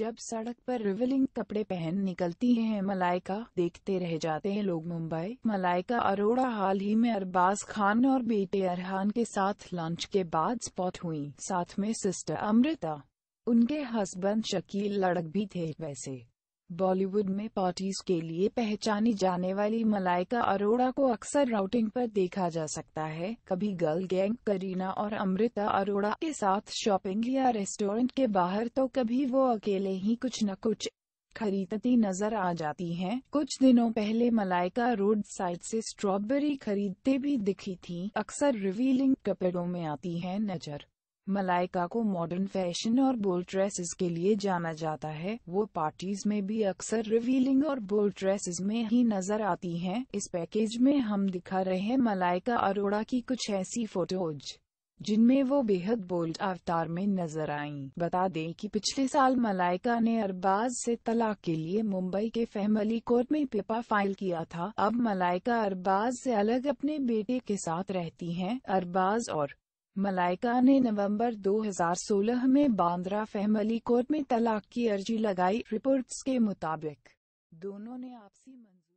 जब सड़क पर रिवलिंग कपड़े पहन निकलती हैं मलाइका देखते रह जाते हैं लोग मुंबई मलाइका अरोड़ा हाल ही में अरबाज खान और बेटे अरहान के साथ लंच के बाद स्पॉट हुई साथ में सिस्टर अमृता उनके हस्बैंड शकील लड़क भी थे वैसे बॉलीवुड में पार्टीज के लिए पहचानी जाने वाली मलाइका अरोड़ा को अक्सर राउटिंग पर देखा जा सकता है कभी गर्ल गैंग करीना और अमृता अरोड़ा के साथ शॉपिंग या रेस्टोरेंट के बाहर तो कभी वो अकेले ही कुछ न कुछ खरीदती नजर आ जाती हैं। कुछ दिनों पहले मलाइका रोड साइड से स्ट्रॉबेरी खरीदते भी दिखी थी अक्सर रिवीलिंग कपड़ों में आती है नजर मलाइका को मॉडर्न फैशन और बोल्ड ड्रेसेस के लिए जाना जाता है वो पार्टीज में भी अक्सर रिवीलिंग और बोल्ड ड्रेसेस में ही नजर आती हैं। इस पैकेज में हम दिखा रहे हैं मलाइका अरोड़ा की कुछ ऐसी फोटोज जिनमें वो बेहद बोल्ड अवतार में नजर आईं। बता दें कि पिछले साल मलाइका ने अरबाज से तलाक के लिए मुंबई के फैमिली कोर्ट में पेपा फाइल किया था अब मलाइका अरबाज से अलग अपने बेटे के साथ रहती हैं। अरबाज और मलाइका ने नवंबर 2016 में बांद्रा फैमिली कोर्ट में तलाक की अर्जी लगाई रिपोर्ट्स के मुताबिक दोनों ने आपसी मंजूर